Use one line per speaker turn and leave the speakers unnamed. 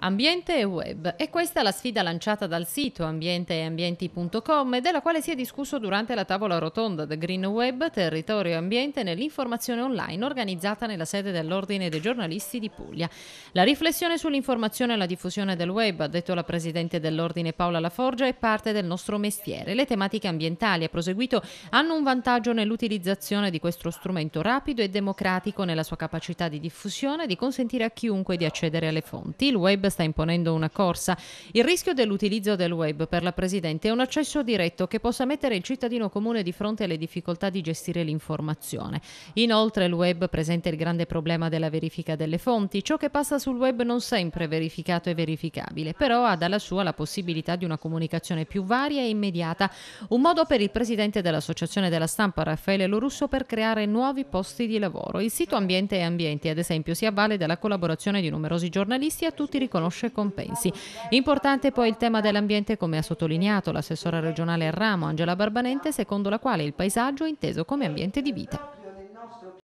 Ambiente e web. E questa è la sfida lanciata dal sito ambienteambienti.com e della quale si è discusso durante la tavola rotonda The Green Web, Territorio e Ambiente nell'informazione online organizzata nella sede dell'Ordine dei giornalisti di Puglia. La riflessione sull'informazione e la diffusione del web, ha detto la Presidente dell'Ordine Paola Laforgia, è parte del nostro mestiere. Le tematiche ambientali, ha proseguito, hanno un vantaggio nell'utilizzazione di questo strumento rapido e democratico nella sua capacità di diffusione e di consentire a chiunque di accedere alle fonti. Il web sta imponendo una corsa. Il rischio dell'utilizzo del web per la Presidente è un accesso diretto che possa mettere il cittadino comune di fronte alle difficoltà di gestire l'informazione. Inoltre il web presenta il grande problema della verifica delle fonti. Ciò che passa sul web non sempre è verificato e verificabile, però ha dalla sua la possibilità di una comunicazione più varia e immediata. Un modo per il Presidente dell'Associazione della Stampa Raffaele Lorusso per creare nuovi posti di lavoro. Il sito Ambiente e Ambienti, ad esempio, si avvale della collaborazione di numerosi giornalisti a tutti ricordati riconosce compensi. Importante poi il tema dell'ambiente come ha sottolineato l'assessora regionale al ramo Angela Barbanente, secondo la quale il paesaggio è inteso come ambiente di vita.